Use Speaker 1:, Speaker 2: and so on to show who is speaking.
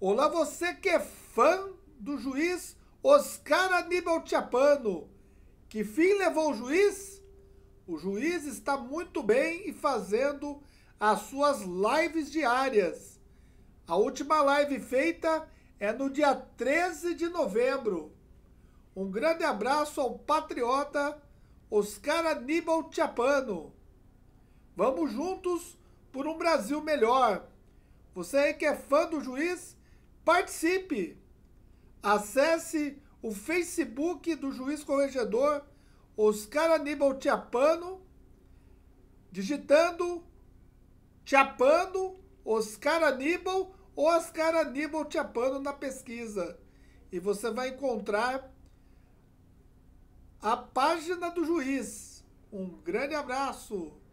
Speaker 1: Olá, você que é fã do juiz Oscar Aníbal Chiapano. Que fim levou o juiz? O juiz está muito bem e fazendo as suas lives diárias. A última live feita é no dia 13 de novembro. Um grande abraço ao patriota Oscar Aníbal Chiapano. Vamos juntos por um Brasil melhor. Você aí que é fã do juiz, Participe! Acesse o Facebook do juiz corregedor Oscar Aníbal Tiapano, digitando Tiapano, Oscar Aníbal ou Oscar Aníbal Tiapano na pesquisa. E você vai encontrar a página do juiz. Um grande abraço!